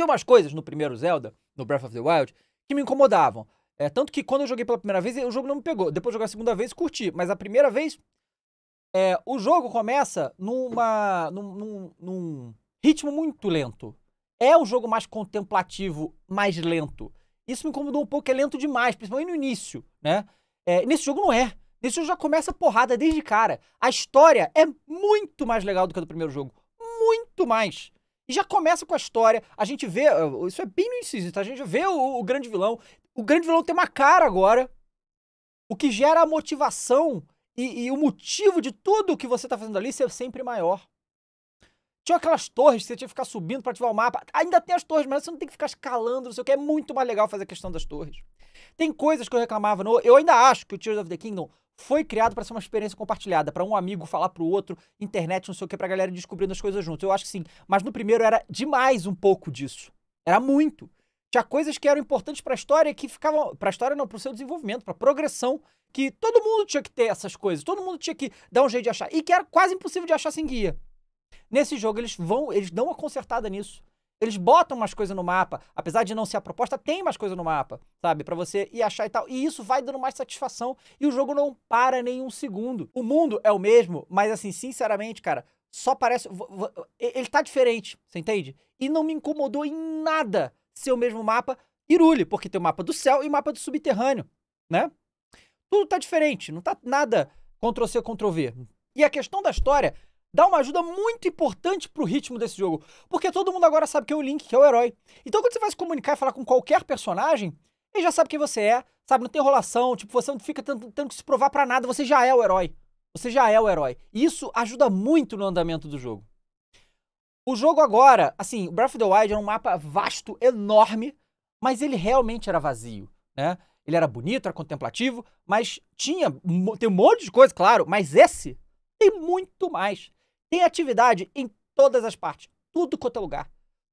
tinha umas coisas no primeiro Zelda, no Breath of the Wild, que me incomodavam. É, tanto que quando eu joguei pela primeira vez, o jogo não me pegou. Depois de jogar a segunda vez, curti. Mas a primeira vez, é, o jogo começa numa, num, num, num, ritmo muito lento. É um jogo mais contemplativo, mais lento. Isso me incomodou um pouco, é lento demais, principalmente no início, né? É, nesse jogo não é. Nesse jogo já começa porrada desde cara. A história é muito mais legal do que a do primeiro jogo. Muito mais. E já começa com a história, a gente vê, eh, isso é bem no inciso, tá? A gente vê o, o grande vilão. O grande vilão tem uma cara agora, o que gera a motivação e, e o motivo de tudo o que você tá fazendo ali ser sempre maior. Tinha aquelas torres que você tinha que ficar subindo para ativar o mapa. Ainda tem as torres, mas você não tem que ficar escalando, não sei o que. É muito mais legal fazer a questão das torres. Tem coisas que eu reclamava no. Eu ainda acho que o Tears of the Kingdom foi criado para ser uma experiência compartilhada, para um amigo falar para o outro, internet, não sei o que, para a galera descobrindo as coisas juntos. Eu acho que sim. Mas no primeiro era demais um pouco disso. Era muito. Tinha coisas que eram importantes para a história que ficavam. Para a história não, para o seu desenvolvimento, para a progressão. Que todo mundo tinha que ter essas coisas. Todo mundo tinha que dar um jeito de achar. E que era quase impossível de achar sem guia. Nesse jogo eles vão, eles dão uma consertada nisso. Eles botam umas coisas no mapa, apesar de não ser a proposta, tem umas coisas no mapa, sabe? para você ir achar e tal. E isso vai dando mais satisfação e o jogo não para nem um segundo. O mundo é o mesmo, mas assim, sinceramente, cara, só parece ele tá diferente, você entende? E não me incomodou em nada ser o mesmo mapa Irule, porque tem o mapa do céu e o mapa do subterrâneo, né? Tudo tá diferente, não tá nada Ctrl C Ctrl V. E a questão da história dá uma ajuda muito importante pro ritmo desse jogo. Porque todo mundo agora sabe que é o Link, que é o herói. Então quando você vai se comunicar e falar com qualquer personagem, ele já sabe quem você é, sabe? Não tem enrolação, tipo, você não fica tendo que se provar para nada, você já é o herói. Você já é o herói. E isso ajuda muito no andamento do jogo. O jogo agora, assim, o Breath of the Wild era um mapa vasto, enorme, mas ele realmente era vazio, né? Ele era bonito, era contemplativo, mas tinha tem um monte de coisa, claro, mas esse tem muito mais. Tem atividade em todas as partes, tudo quanto é lugar.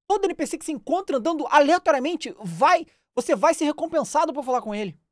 Todo NPC que se encontra andando aleatoriamente vai, você vai ser recompensado por falar com ele.